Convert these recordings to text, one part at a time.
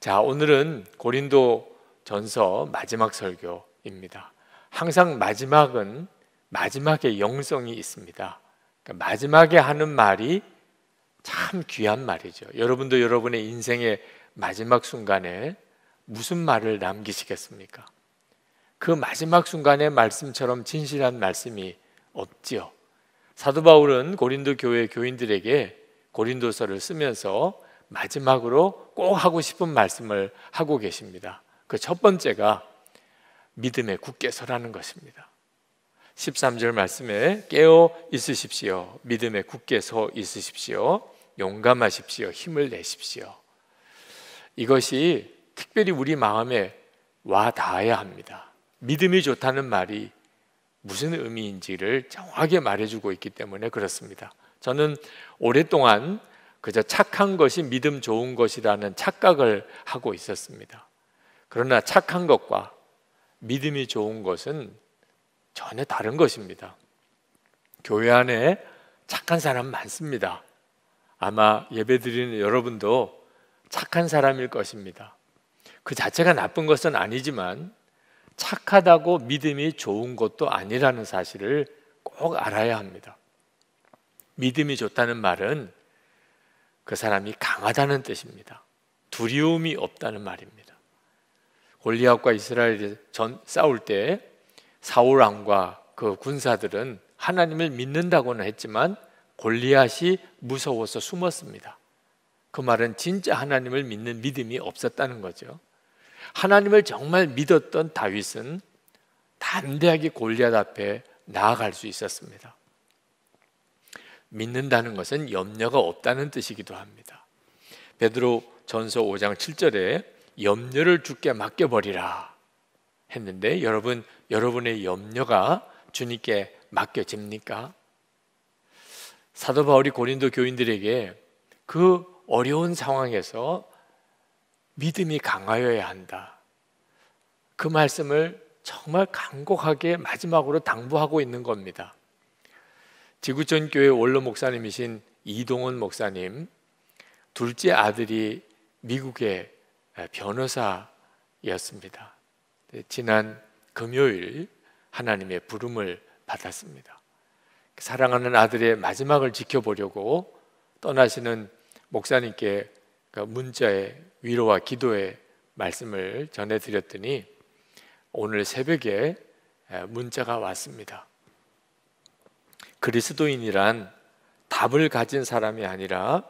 자, 오늘은 고린도 전서 마지막 설교입니다. 항상 마지막은 마지막에 영성이 있습니다. 그러니까 마지막에 하는 말이 참 귀한 말이죠. 여러분도 여러분의 인생의 마지막 순간에 무슨 말을 남기시겠습니까? 그 마지막 순간의 말씀처럼 진실한 말씀이 없지요. 사도 바울은 고린도 교회 교인들에게 고린도서를 쓰면서 마지막으로 꼭 하고 싶은 말씀을 하고 계십니다. 그 첫 번째가 믿음에 굳게 서라는 것입니다. 13절 말씀에 깨어 있으십시오. 믿음에 굳게 서 있으십시오. 용감하십시오. 힘을 내십시오. 이것이 특별히 우리 마음에 와 닿아야 합니다. 믿음이 좋다는 말이 무슨 의미인지를 정확하게 말해주고 있기 때문에 그렇습니다. 저는 오랫동안 그저 착한 것이 믿음 좋은 것이라는 착각을 하고 있었습니다. 그러나 착한 것과 믿음이 좋은 것은 전혀 다른 것입니다. 교회 안에 착한 사람 많습니다. 아마 예배 드리는 여러분도 착한 사람일 것입니다. 그 자체가 나쁜 것은 아니지만 착하다고 믿음이 좋은 것도 아니라는 사실을 꼭 알아야 합니다. 믿음이 좋다는 말은 그 사람이 강하다는 뜻입니다. 두려움이 없다는 말입니다. 골리앗과 이스라엘이 전 싸울 때 사울 왕과 그 군사들은 하나님을 믿는다고는 했지만 골리앗이 무서워서 숨었습니다. 그 말은 진짜 하나님을 믿는 믿음이 없었다는 거죠. 하나님을 정말 믿었던 다윗은 담대하게 골리앗 앞에 나아갈 수 있었습니다. 믿는다는 것은 염려가 없다는 뜻이기도 합니다. 베드로 전서 5장 7절에 염려를 주께 맡겨 버리라 했는데 여러분 여러분의 염려가 주님께 맡겨집니까? 사도 바울이 고린도 교인들에게 그 어려운 상황에서 믿음이 강하여야 한다. 그 말씀을 정말 간곡하게 마지막으로 당부하고 있는 겁니다. 지구촌 교회 원로 목사님이신 이동원 목사님 둘째 아들이 미국의 변호사였습니다. 네, 지난 금요일 하나님의 부름을 받았습니다. 사랑하는 아들의 마지막을 지켜보려고 떠나시는 목사님께 그 문자의 위로와 기도의 말씀을 전해드렸더니 오늘 새벽에 문자가 왔습니다. 그리스도인이란 답을 가진 사람이 아니라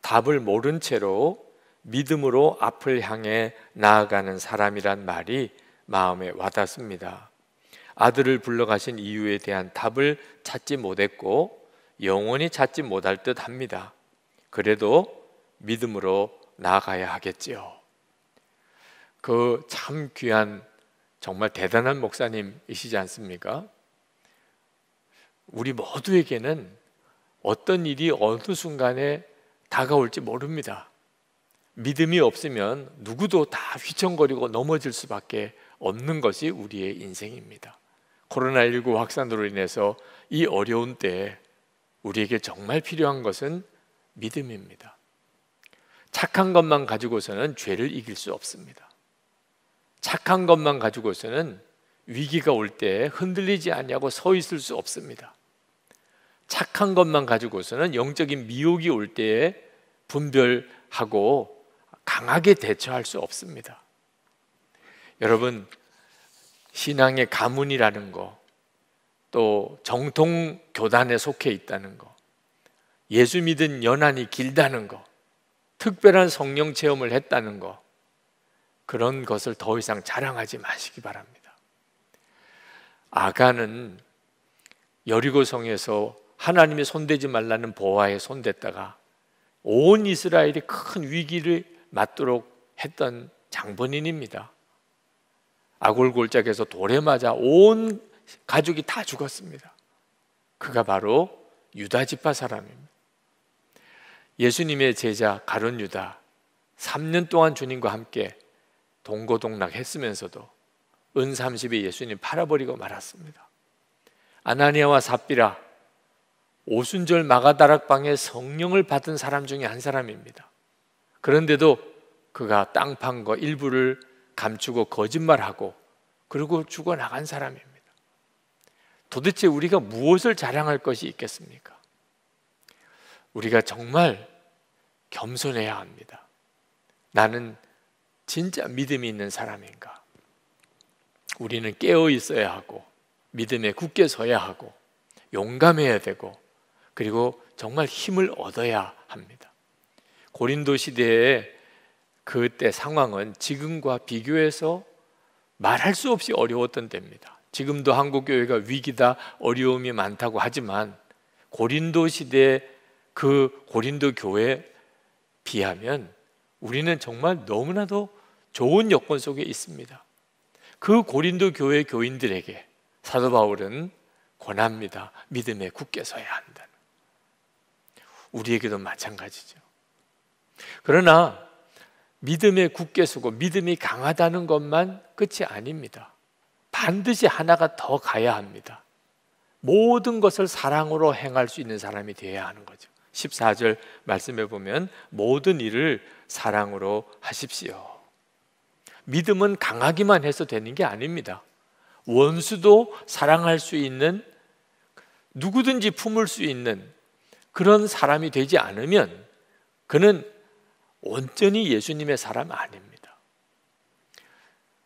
답을 모른 채로 믿음으로 앞을 향해 나아가는 사람이란 말이 마음에 와닿습니다. 아들을 불러가신 이유에 대한 답을 찾지 못했고 영원히 찾지 못할 듯 합니다. 그래도 믿음으로 나아가야 하겠지요. 그 참 귀한 정말 대단한 목사님이시지 않습니까? 우리 모두에게는 어떤 일이 어느 순간에 다가올지 모릅니다. 믿음이 없으면 누구도 다 휘청거리고 넘어질 수밖에 없는 것이 우리의 인생입니다. 코로나19 확산으로 인해서 이 어려운 때에 우리에게 정말 필요한 것은 믿음입니다. 착한 것만 가지고서는 죄를 이길 수 없습니다. 착한 것만 가지고서는 위기가 올 때 흔들리지 않냐고 서 있을 수 없습니다. 착한 것만 가지고서는 영적인 미혹이 올 때에 분별하고 강하게 대처할 수 없습니다. 여러분 신앙의 가문이라는 거, 또 정통 교단에 속해 있다는 거, 예수 믿은 연한이 길다는 거, 특별한 성령 체험을 했다는 거, 그런 것을 더 이상 자랑하지 마시기 바랍니다. 아가는 여리고성에서 하나님의 손대지 말라는 보아에 손댔다가 온 이스라엘이 큰 위기를 맞도록 했던 장본인입니다. 아골골짝에서 돌에 맞아 온 가족이 다 죽었습니다. 그가 바로 유다 지파 사람입니다. 예수님의 제자 가룟 유다 3년 동안 주님과 함께 동고동락했으면서도 은 30에 예수님 팔아버리고 말았습니다. 아나니아와 삽비라 오순절 마가다락방에 성령을 받은 사람 중에 한 사람입니다. 그런데도 그가 땅 판 거 일부를 감추고 거짓말하고 그리고 죽어 나간 사람입니다. 도대체 우리가 무엇을 자랑할 것이 있겠습니까? 우리가 정말 겸손해야 합니다. 나는 진짜 믿음이 있는 사람인가? 우리는 깨어 있어야 하고 믿음에 굳게 서야 하고 용감해야 되고 그리고 정말 힘을 얻어야 합니다. 고린도 시대의 그때 상황은 지금과 비교해서 말할 수 없이 어려웠던 때입니다. 지금도 한국 교회가 위기다 어려움이 많다고 하지만 고린도 시대 그 고린도 교회 비하면 우리는 정말 너무나도 좋은 여건 속에 있습니다. 그 고린도 교회 교인들에게 사도 바울은 권합니다. 믿음에 굳게 서야 한다. 우리에게도 마찬가지죠. 그러나 믿음의 굳게 서고 믿음이 강하다는 것만 끝이 아닙니다. 반드시 하나가 더 가야 합니다. 모든 것을 사랑으로 행할 수 있는 사람이 되어야 하는 거죠. 14절 말씀해 보면 모든 일을 사랑으로 하십시오. 믿음은 강하기만 해서 되는 게 아닙니다. 원수도 사랑할 수 있는 누구든지 품을 수 있는 그런 사람이 되지 않으면 그는 온전히 예수님의 사람 아닙니다.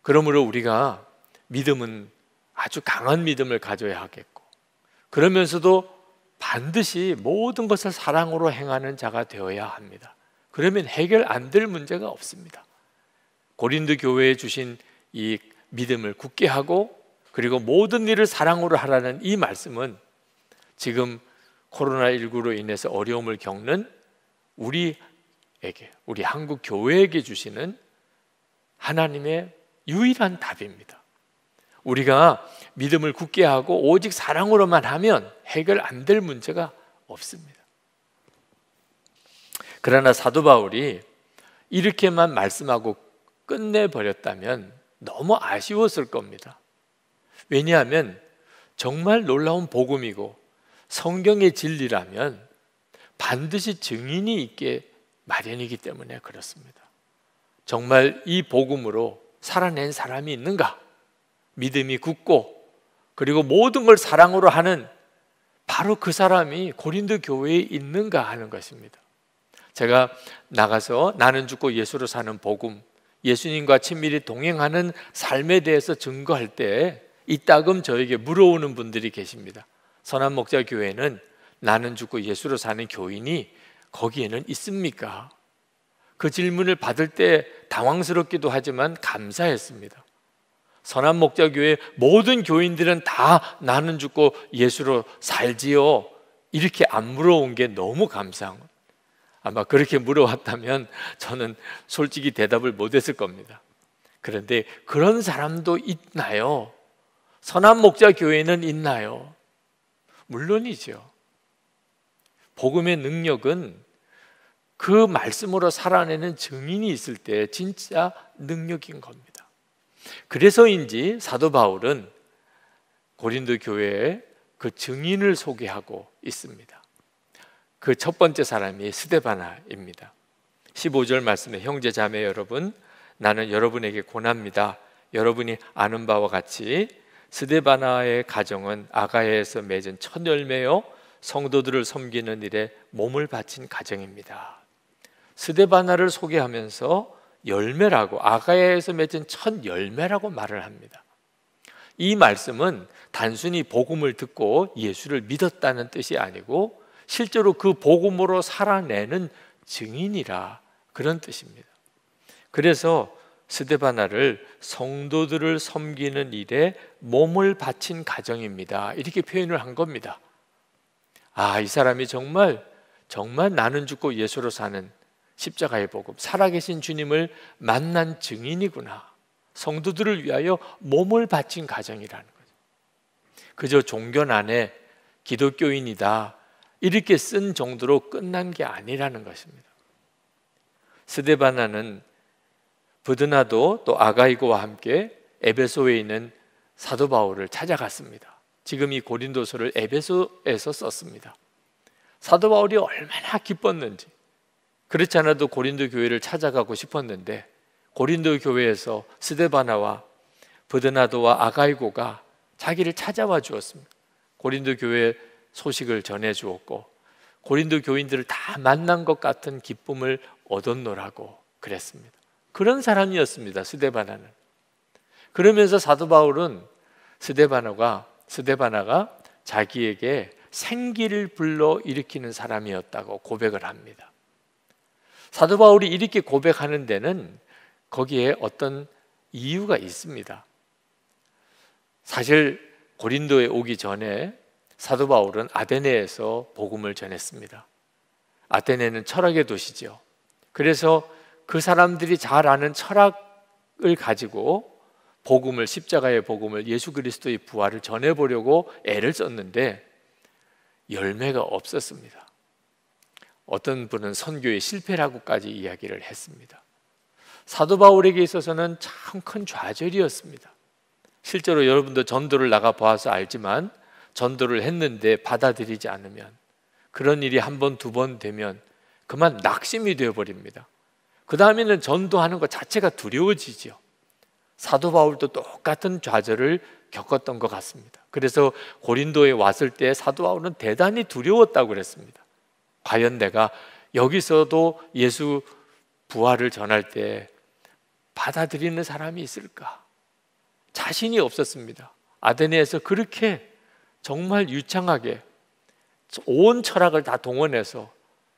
그러므로 우리가 믿음은 아주 강한 믿음을 가져야 하겠고, 그러면서도 반드시 모든 것을 사랑으로 행하는 자가 되어야 합니다. 그러면 해결 안 될 문제가 없습니다. 고린도 교회에 주신 이 믿음을 굳게 하고 그리고 모든 일을 사랑으로 하라는 이 말씀은 지금 코로나19로 인해서 어려움을 겪는 우리에게, 우리 한국 교회에게 주시는 하나님의 유일한 답입니다. 우리가 믿음을 굳게 하고 오직 사랑으로만 하면 해결 안 될 문제가 없습니다. 그러나 사도 바울이 이렇게만 말씀하고 끝내버렸다면 너무 아쉬웠을 겁니다. 왜냐하면 정말 놀라운 복음이고 성경의 진리라면 반드시 증인이 있게 마련이기 때문에 그렇습니다. 정말 이 복음으로 살아낸 사람이 있는가? 믿음이 굳고 그리고 모든 걸 사랑으로 하는 바로 그 사람이 고린도 교회에 있는가 하는 것입니다. 제가 나가서 나는 죽고 예수로 사는 복음, 예수님과 친밀히 동행하는 삶에 대해서 증거할 때 이따금 저에게 물어오는 분들이 계십니다. 선한 목자 교회는 나는 죽고 예수로 사는 교인이 거기에는 있습니까? 그 질문을 받을 때 당황스럽기도 하지만 감사했습니다. 선한 목자 교회 모든 교인들은 다 나는 죽고 예수로 살지요. 이렇게 안 물어온 게 너무 감사한 것. 아마 그렇게 물어왔다면 저는 솔직히 대답을 못했을 겁니다. 그런데 그런 사람도 있나요? 선한 목자 교회는 있나요? 물론이죠. 복음의 능력은 그 말씀으로 살아내는 증인이 있을 때 진짜 능력인 겁니다. 그래서인지 사도 바울은 고린도 교회에 그 증인을 소개하고 있습니다. 그 첫 번째 사람이 스데바나입니다. 15절 말씀에 형제 자매 여러분 나는 여러분에게 권합니다. 여러분이 아는 바와 같이 스데바나의 가정은 아가야에서 맺은 첫 열매요 성도들을 섬기는 일에 몸을 바친 가정입니다. 스데바나를 소개하면서 열매라고 아가야에서 맺은 첫 열매라고 말을 합니다. 이 말씀은 단순히 복음을 듣고 예수를 믿었다는 뜻이 아니고 실제로 그 복음으로 살아내는 증인이라 그런 뜻입니다. 그래서 스데바나를 성도들을 섬기는 일에 몸을 바친 가정입니다. 이렇게 표현을 한 겁니다. 아, 이 사람이 정말 정말 나는 죽고 예수로 사는 십자가의 복음, 살아계신 주님을 만난 증인이구나. 성도들을 위하여 몸을 바친 가정이라는 거죠. 그저 종교 안에 기독교인이다. 이렇게 쓴 정도로 끝난 게 아니라는 것입니다. 스데바나는 버드나도 또 아가이고와 함께 에베소에 있는 사도 바울을 찾아갔습니다. 지금 이 고린도서를 에베소에서 썼습니다. 사도 바울이 얼마나 기뻤는지 그렇지 않아도 고린도 교회를 찾아가고 싶었는데 고린도 교회에서 스데바나와 버드나도와 아가이고가 자기를 찾아와 주었습니다. 고린도 교회 소식을 전해 주었고 고린도 교인들을 다 만난 것 같은 기쁨을 얻었노라고 그랬습니다. 그런 사람이었습니다. 스데바나는. 그러면서 사도 바울은 스데바나가 스데바나가 자기에게 생기를 불러 일으키는 사람이었다고 고백을 합니다. 사도 바울이 이렇게 고백하는 데는 거기에 어떤 이유가 있습니다. 사실 고린도에 오기 전에 사도 바울은 아테네에서 복음을 전했습니다. 아테네는 철학의 도시죠. 그래서 그 사람들이 잘 아는 철학을 가지고 복음을 십자가의 복음을 예수 그리스도의 부활을 전해 보려고 애를 썼는데 열매가 없었습니다. 어떤 분은 선교의 실패라고까지 이야기를 했습니다. 사도 바울에게 있어서는 참 큰 좌절이었습니다. 실제로 여러분도 전도를 나가 보아서 알지만 전도를 했는데 받아들이지 않으면 그런 일이 한 번, 두 번 되면 그만 낙심이 되어 버립니다. 그 다음에는 전도하는 것 자체가 두려워지죠 사도 바울도 똑같은 좌절을 겪었던 것 같습니다. 그래서 고린도에 왔을 때 사도 바울은 대단히 두려웠다고 그랬습니다. 과연 내가 여기서도 예수 부활을 전할 때 받아들이는 사람이 있을까? 자신이 없었습니다. 아데네에서 그렇게 정말 유창하게 온 철학을 다 동원해서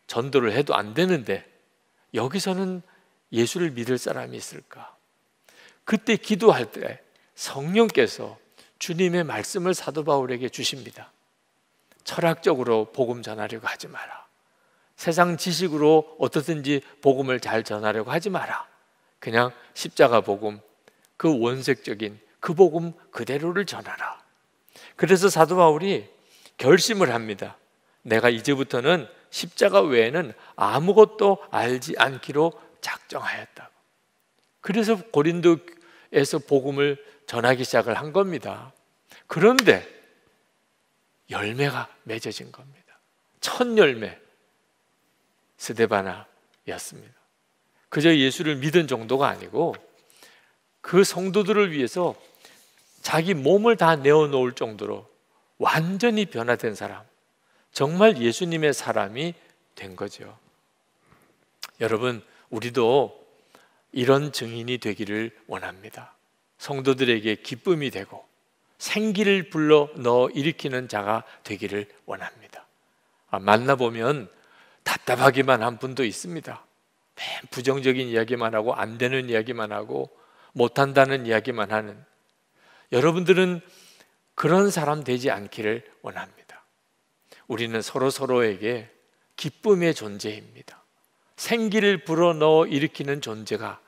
전도를 해도 안 되는데 여기서는 예수를 믿을 사람이 있을까? 그때 기도할 때 성령께서 주님의 말씀을 사도 바울에게 주십니다. 철학적으로 복음 전하려고 하지 마라. 세상 지식으로 어떻든지 복음을 잘 전하려고 하지 마라. 그냥 십자가 복음, 그 원색적인 그 복음 그대로를 전하라. 그래서 사도 바울이 결심을 합니다. 내가 이제부터는 십자가 외에는 아무것도 알지 않기로 작정하였다고. 그래서 고린도에서 복음을 전하기 시작을 한 겁니다. 그런데 열매가 맺어진 겁니다. 첫 열매 스데바나였습니다. 그저 예수를 믿은 정도가 아니고 그 성도들을 위해서 자기 몸을 다 내어놓을 정도로 완전히 변화된 사람. 정말 예수님의 사람이 된 거죠. 여러분, 우리도 이런 증인이 되기를 원합니다. 성도들에게 기쁨이 되고 생기를 불러 넣어 일으키는 자가 되기를 원합니다. 아, 만나보면 답답하기만 한 분도 있습니다. 맨 부정적인 이야기만 하고 안 되는 이야기만 하고 못한다는 이야기만 하는 여러분들은 그런 사람 되지 않기를 원합니다. 우리는 서로 서로에게 기쁨의 존재입니다. 생기를 불어넣어 일으키는 존재가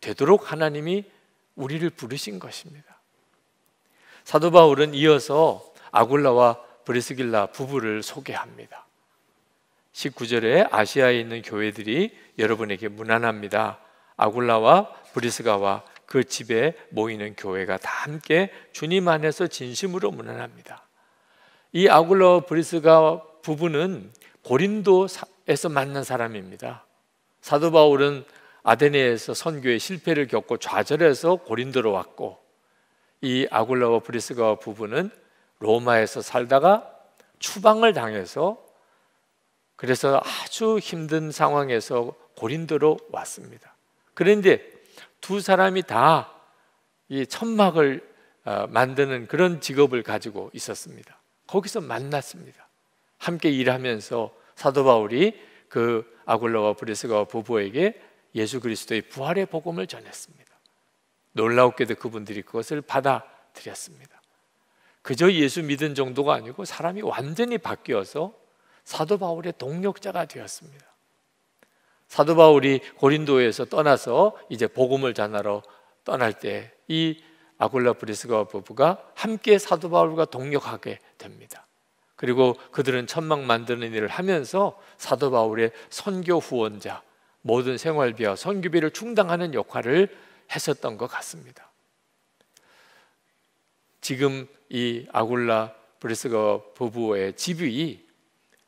되도록 하나님이 우리를 부르신 것입니다. 사도 바울은 이어서 아굴라와 브리스길라 부부를 소개합니다. 19절에 아시아에 있는 교회들이 여러분에게 무난합니다. 아굴라와 브리스가와 그 집에 모이는 교회가 다 함께 주님 안에서 진심으로 무난합니다. 이 아굴러 브리스가 부부는 고린도에서 만난 사람입니다. 사도 바울은 아데네에서 선교의 실패를 겪고 좌절해서 고린도로 왔고 이 아굴라와 브리스가 부부는 로마에서 살다가 추방을 당해서 그래서 아주 힘든 상황에서 고린도로 왔습니다. 그런데 두 사람이 다 이 천막을 어, 만드는 그런 직업을 가지고 있었습니다. 거기서 만났습니다. 함께 일하면서 사도 바울이 그 아굴라와 브리스가 부부에게 예수 그리스도의 부활의 복음을 전했습니다. 놀라웠게도 그분들이 그것을 받아들였습니다. 그저 예수 믿은 정도가 아니고 사람이 완전히 바뀌어서 사도 바울의 동력자가 되었습니다. 사도 바울이 고린도에서 떠나서 이제 복음을 전하러 떠날 때이 아굴라 브리스가 부부가 함께 사도 바울과 동역하게 됩니다. 그리고 그들은 천막 만드는 일을 하면서 사도 바울의 선교 후원자 모든 생활비와 선교비를 충당하는 역할을 했었던 것 같습니다. 지금 이 아굴라 브리스가 부부의 집이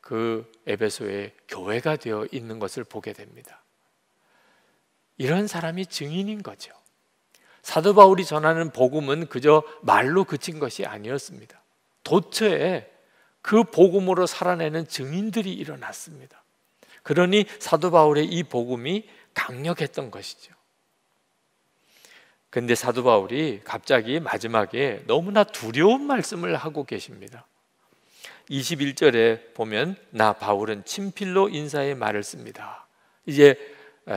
그 에베소의 교회가 되어 있는 것을 보게 됩니다. 이런 사람이 증인인 거죠. 사도 바울이 전하는 복음은 그저 말로 그친 것이 아니었습니다. 도처에 그 복음으로 살아내는 증인들이 일어났습니다. 그러니 사도 바울의 이 복음이 강력했던 것이죠. 근데 사도 바울이 갑자기 마지막에 너무나 두려운 말씀을 하고 계십니다. 21절에 보면 나 바울은 친필로 인사의 말을 씁니다. 이제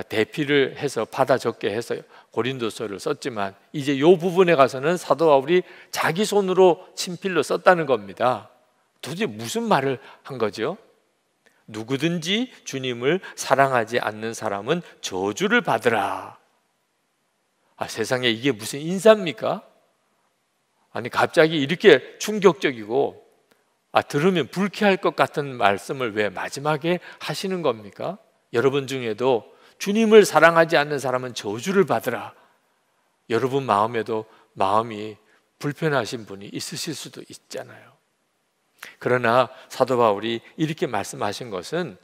대피를 해서 받아 적게 해서 고린도서를 썼지만 이제 요 부분에 가서는 사도 바울이 자기 손으로 친필로 썼다는 겁니다. 도대체 무슨 말을 한 거죠? 누구든지 주님을 사랑하지 않는 사람은 저주를 받으라. 아, 세상에 이게 무슨 인사입니까? 아니, 갑자기 이렇게 충격적이고, 아, 들으면 불쾌할 것 같은 말씀을 왜 마지막에 하시는 겁니까? 여러분 중에도 주님을 사랑하지 않는 사람은 저주를 받으라. 여러분 마음에도 마음이 불편하신 분이 있으실 수도 있잖아요. 그러나 사도 바울이 이렇게 말씀하신 것은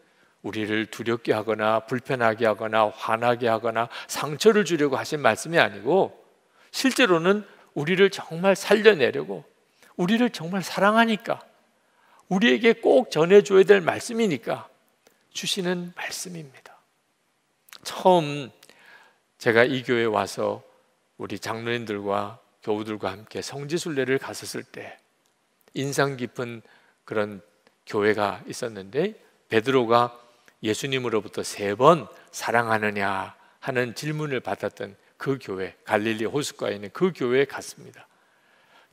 우리를 두렵게 하거나 불편하게 하거나 화나게 하거나 상처를 주려고 하신 말씀이 아니고 실제로는 우리를 정말 살려내려고 우리를 정말 사랑하니까 우리에게 꼭 전해줘야 될 말씀이니까 주시는 말씀입니다. 처음 제가 이 교회에 와서 우리 장로님들과 교우들과 함께 성지순례를 갔었을 때 인상 깊은 그런 교회가 있었는데 베드로가 예수님으로부터 세 번 사랑하느냐 하는 질문을 받았던 그 교회 갈릴리 호숫가에 있는 그 교회에 갔습니다.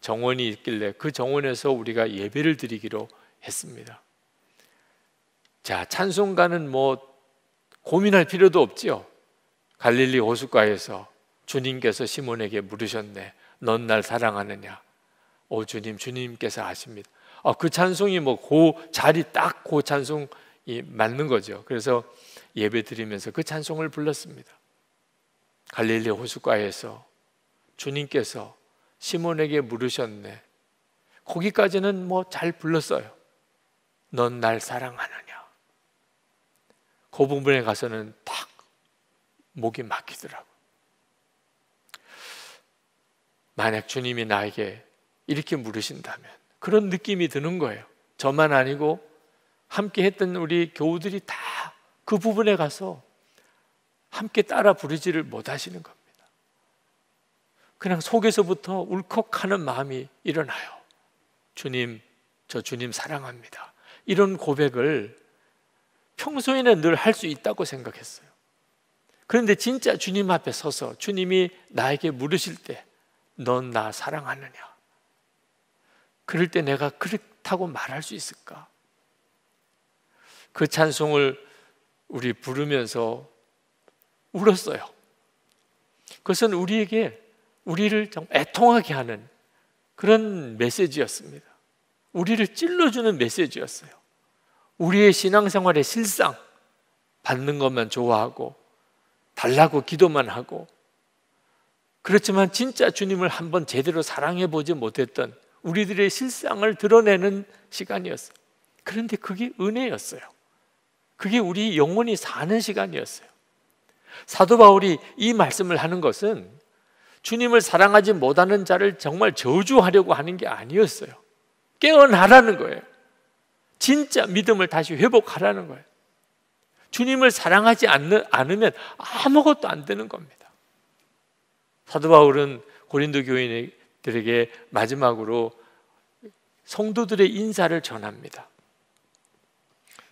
정원이 있길래 그 정원에서 우리가 예배를 드리기로 했습니다. 자 찬송가는 뭐 고민할 필요도 없지요. 갈릴리 호숫가에서 주님께서 시몬에게 물으셨네. 넌 날 사랑하느냐? 오 주님, 주님께서 아십니다. 아, 그 찬송이 뭐그 자리 딱그 찬송이 맞는 거죠. 그래서 예배 드리면서 그 찬송을 불렀습니다. 갈릴리 호숫가에서 주님께서 시몬에게 물으셨네. 거기까지는 뭐 잘 불렀어요. 넌 날 사랑하느냐? 그 부분에 가서는 딱 목이 막히더라고. 만약 주님이 나에게 이렇게 물으신다면 그런 느낌이 드는 거예요. 저만 아니고 함께 했던 우리 교우들이 다 그 부분에 가서 함께 따라 부르지를 못하시는 겁니다. 그냥 속에서부터 울컥하는 마음이 일어나요. 주님, 저 주님 사랑합니다. 이런 고백을 평소에는 늘 할 수 있다고 생각했어요. 그런데 진짜 주님 앞에 서서 주님이 나에게 물으실 때, 넌 나 사랑하느냐? 그럴 때 내가 그렇다고 말할 수 있을까? 그 찬송을 우리 부르면서 울었어요. 그것은 우리에게 우리를 정 애통하게 하는 그런 메시지였습니다. 우리를 찔러주는 메시지였어요. 우리의 신앙생활의 실상 받는 것만 좋아하고 달라고 기도만 하고 그렇지만 진짜 주님을 한번 제대로 사랑해 보지 못했던 우리들의 실상을 드러내는 시간이었어요. 그런데 그게 은혜였어요. 그게 우리 영혼이 사는 시간이었어요. 사도 바울이 이 말씀을 하는 것은 주님을 사랑하지 못하는 자를 정말 저주하려고 하는 게 아니었어요. 깨어나라는 거예요. 진짜 믿음을 다시 회복하라는 거예요. 주님을 사랑하지 않으면 아무것도 안 되는 겁니다. 사도 바울은 고린도 교인들에게 마지막으로 성도들의 인사를 전합니다.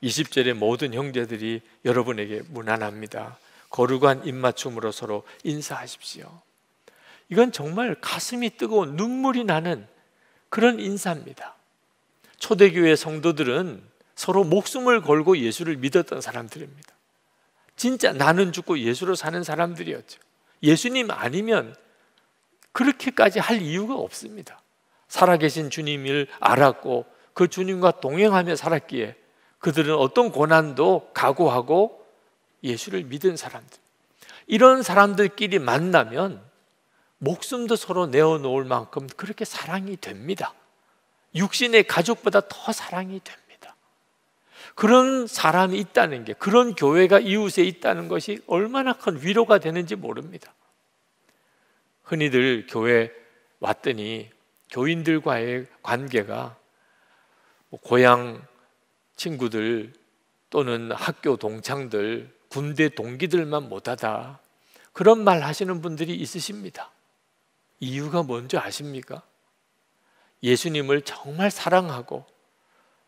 20절의 모든 형제들이 여러분에게 무난합니다. 거룩한 입맞춤으로 서로 인사하십시오. 이건 정말 가슴이 뜨거운 눈물이 나는 그런 인사입니다. 초대교회 성도들은 서로 목숨을 걸고 예수를 믿었던 사람들입니다. 진짜 나는 죽고 예수로 사는 사람들이었죠. 예수님 아니면 그렇게까지 할 이유가 없습니다. 살아계신 주님을 알았고 그 주님과 동행하며 살았기에 그들은 어떤 고난도 각오하고 예수를 믿은 사람들. 이런 사람들끼리 만나면 목숨도 서로 내어놓을 만큼 그렇게 사랑이 됩니다. 육신의 가족보다 더 사랑이 됩니다. 그런 사람이 있다는 게, 그런 교회가 이웃에 있다는 것이 얼마나 큰 위로가 되는지 모릅니다. 흔히들 교회 왔더니 교인들과의 관계가 뭐 고향 친구들 또는 학교 동창들, 군대 동기들만 못하다. 그런 말 하시는 분들이 있으십니다. 이유가 뭔지 아십니까? 예수님을 정말 사랑하고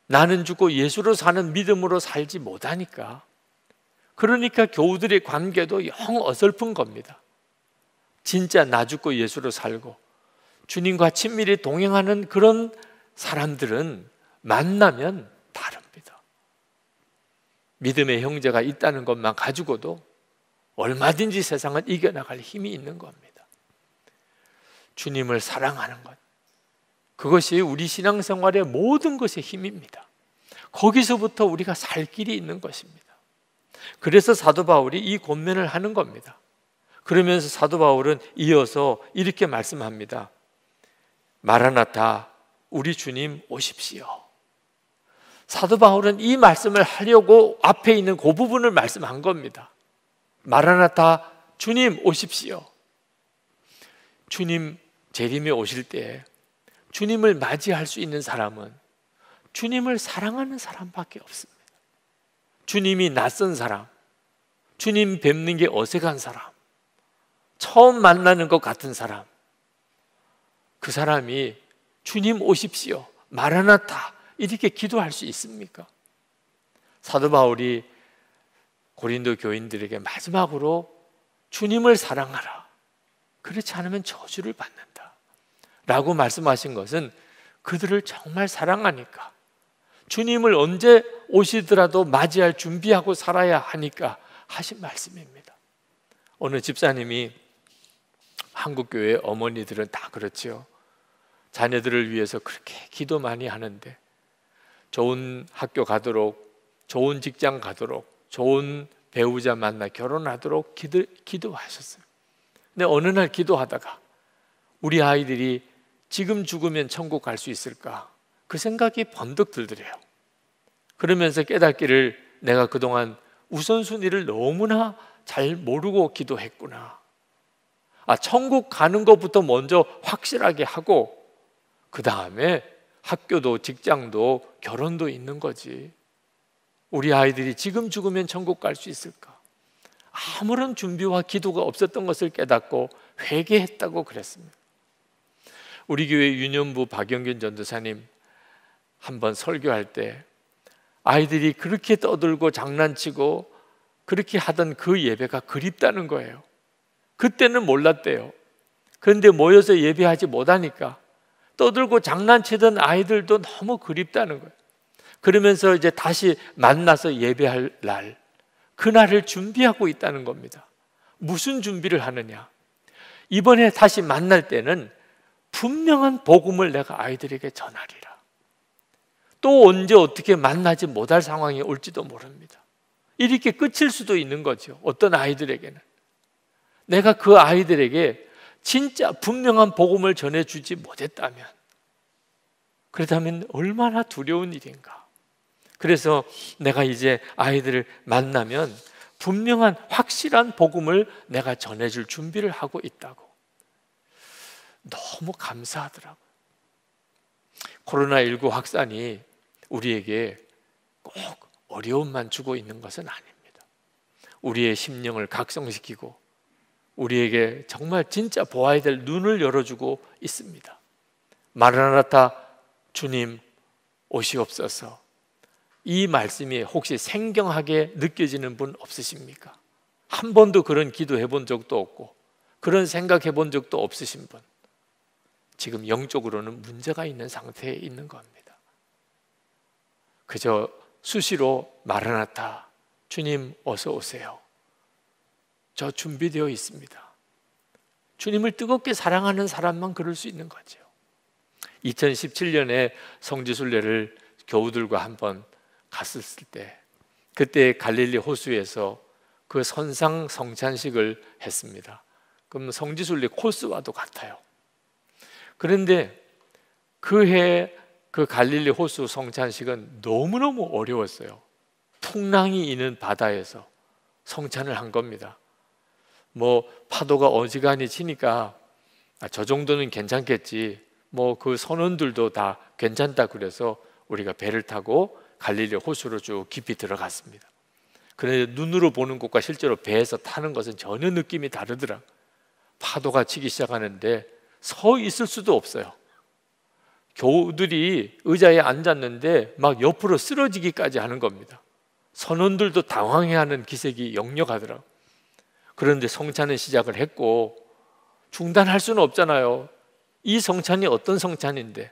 나는 죽고 예수로 사는 믿음으로 살지 못하니까 그러니까 교우들의 관계도 영 어설픈 겁니다. 진짜 나 죽고 예수로 살고 주님과 친밀히 동행하는 그런 사람들은 만나면 다릅니다. 믿음의 형제가 있다는 것만 가지고도 얼마든지 세상을 이겨나갈 힘이 있는 겁니다. 주님을 사랑하는 것, 그것이 우리 신앙생활의 모든 것의 힘입니다. 거기서부터 우리가 살 길이 있는 것입니다. 그래서 사도 바울이 이 권면을 하는 겁니다. 그러면서 사도 바울은 이어서 이렇게 말씀합니다. 마라나타, 우리 주님 오십시오. 사도 바울은 이 말씀을 하려고 앞에 있는 그 부분을 말씀한 겁니다. 마라나타, 주님 오십시오. 주님 재림에 오실 때 주님을 맞이할 수 있는 사람은 주님을 사랑하는 사람밖에 없습니다. 주님이 낯선 사람, 주님 뵙는 게 어색한 사람, 처음 만나는 것 같은 사람, 그 사람이 주님 오십시오, 마라나타, 이렇게 기도할 수 있습니까? 사도 바울이 고린도 교인들에게 마지막으로 주님을 사랑하라. 그렇지 않으면 저주를 받는다. 라고 말씀하신 것은 그들을 정말 사랑하니까 주님을 언제 오시더라도 맞이할 준비하고 살아야 하니까 하신 말씀입니다. 어느 집사님이 한국교회 어머니들은 다 그렇지요. 자녀들을 위해서 그렇게 기도 많이 하는데 좋은 학교 가도록 좋은 직장 가도록 좋은 배우자 만나 결혼하도록 기도, 기도하셨어요. 근데 어느 날 기도하다가 우리 아이들이 지금 죽으면 천국 갈 수 있을까? 그 생각이 번득 들더래요. 그러면서 깨닫기를 내가 그동안 우선순위를 너무나 잘 모르고 기도했구나. 아, 천국 가는 것부터 먼저 확실하게 하고, 그 다음에 학교도 직장도 결혼도 있는 거지. 우리 아이들이 지금 죽으면 천국 갈 수 있을까? 아무런 준비와 기도가 없었던 것을 깨닫고 회개했다고 그랬습니다. 우리 교회 유년부 박영균 전도사님 한 번 설교할 때 아이들이 그렇게 떠들고 장난치고 그렇게 하던 그 예배가 그립다는 거예요. 그때는 몰랐대요. 그런데 모여서 예배하지 못하니까 떠들고 장난치던 아이들도 너무 그립다는 거예요. 그러면서 이제 다시 만나서 예배할 날, 그날을 준비하고 있다는 겁니다. 무슨 준비를 하느냐? 이번에 다시 만날 때는 분명한 복음을 내가 아이들에게 전하리라. 또 언제 어떻게 만나지 못할 상황이 올지도 모릅니다. 이렇게 끝일 수도 있는 거죠. 어떤 아이들에게는. 내가 그 아이들에게 진짜 분명한 복음을 전해주지 못했다면, 그렇다면 얼마나 두려운 일인가. 그래서 내가 이제 아이들을 만나면 분명한 확실한 복음을 내가 전해줄 준비를 하고 있다고. 너무 감사하더라고요. 코로나19 확산이 우리에게 꼭 어려움만 주고 있는 것은 아닙니다. 우리의 심령을 각성시키고 우리에게 정말 진짜 보아야 될 눈을 열어주고 있습니다. 마르나타 주님 오시옵소서. 이 말씀이 혹시 생경하게 느껴지는 분 없으십니까? 한 번도 그런 기도해 본 적도 없고 그런 생각해 본 적도 없으신 분. 지금 영적으로는 문제가 있는 상태에 있는 겁니다. 그저 수시로 마라나타 주님 어서 오세요. 저 준비되어 있습니다. 주님을 뜨겁게 사랑하는 사람만 그럴 수 있는 거죠. 2017년에 성지순례를 교우들과 한번 갔었을 때 그때 갈릴리 호수에서 그 선상 성찬식을 했습니다. 그럼 성지순례 코스와도 같아요. 그런데 그해그 그 갈릴리 호수 성찬식은 너무너무 어려웠어요. 풍랑이 있는 바다에서 성찬을 한 겁니다. 뭐 파도가 어지간히 치니까 아, 저 정도는 괜찮겠지. 뭐 그 선원들도 다 괜찮다 그래서 우리가 배를 타고 갈릴리 호수로 쭉 깊이 들어갔습니다. 그런데 눈으로 보는 것과 실제로 배에서 타는 것은 전혀 느낌이 다르더라. 파도가 치기 시작하는데 서 있을 수도 없어요. 교우들이 의자에 앉았는데 막 옆으로 쓰러지기까지 하는 겁니다. 선원들도 당황해하는 기색이 역력하더라고. 그런데 성찬은 시작을 했고 중단할 수는 없잖아요. 이 성찬이 어떤 성찬인데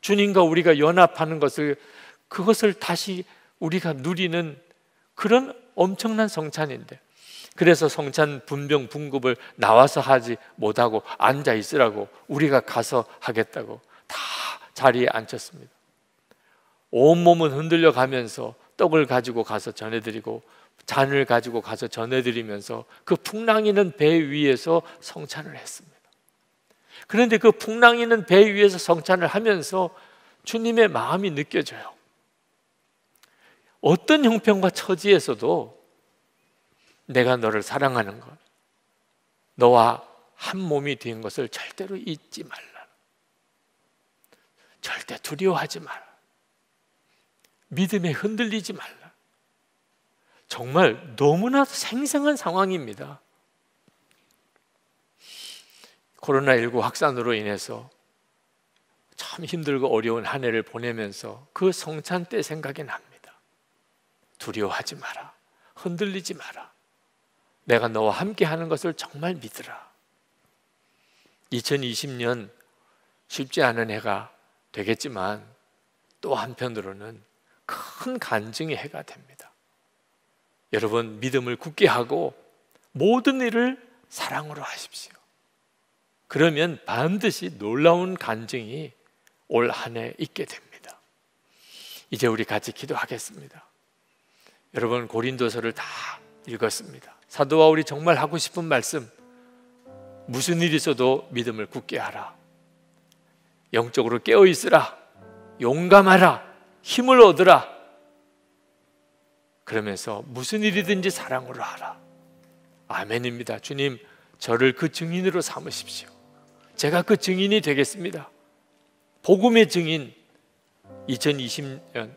주님과 우리가 연합하는 것을 그것을 다시 우리가 누리는 그런 엄청난 성찬인데 그래서 성찬 분병 분급을 나와서 하지 못하고 앉아 있으라고 우리가 가서 하겠다고 다 자리에 앉혔습니다. 온 몸은 흔들려 가면서 떡을 가지고 가서 전해드리고 잔을 가지고 가서 전해드리면서 그 풍랑이는 배 위에서 성찬을 했습니다. 그런데 그 풍랑이는 배 위에서 성찬을 하면서 주님의 마음이 느껴져요. 어떤 형편과 처지에서도 내가 너를 사랑하는 것, 너와 한 몸이 된 것을 절대로 잊지 말라. 절대 두려워하지 마라 믿음에 흔들리지 말라. 정말 너무나 생생한 상황입니다. 코로나19 확산으로 인해서 참 힘들고 어려운 한 해를 보내면서 그 성찬 때 생각이 납니다. 두려워하지 마라. 흔들리지 마라. 내가 너와 함께 하는 것을 정말 믿으라. 2020년 쉽지 않은 해가 되겠지만 또 한편으로는 큰 간증의 해가 됩니다. 여러분 믿음을 굳게 하고 모든 일을 사랑으로 하십시오. 그러면 반드시 놀라운 간증이 올 한해 있게 됩니다. 이제 우리 같이 기도하겠습니다. 여러분 고린도서를 다 읽었습니다. 사도 와 우리 정말 하고 싶은 말씀 무슨 일이 있어도 믿음을 굳게 하라. 영적으로 깨어 있으라. 용감하라. 힘을 얻으라. 그러면서 무슨 일이든지 사랑으로 하라. 아멘입니다. 주님, 저를 그 증인으로 삼으십시오. 제가 그 증인이 되겠습니다. 복음의 증인 2020년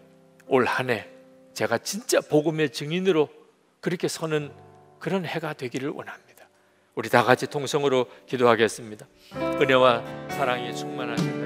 올 한해 제가 진짜 복음의 증인으로 그렇게 서는 그런 해가 되기를 원합니다. 우리 다 같이 통성으로 기도하겠습니다. 은혜와 사랑이 충만하신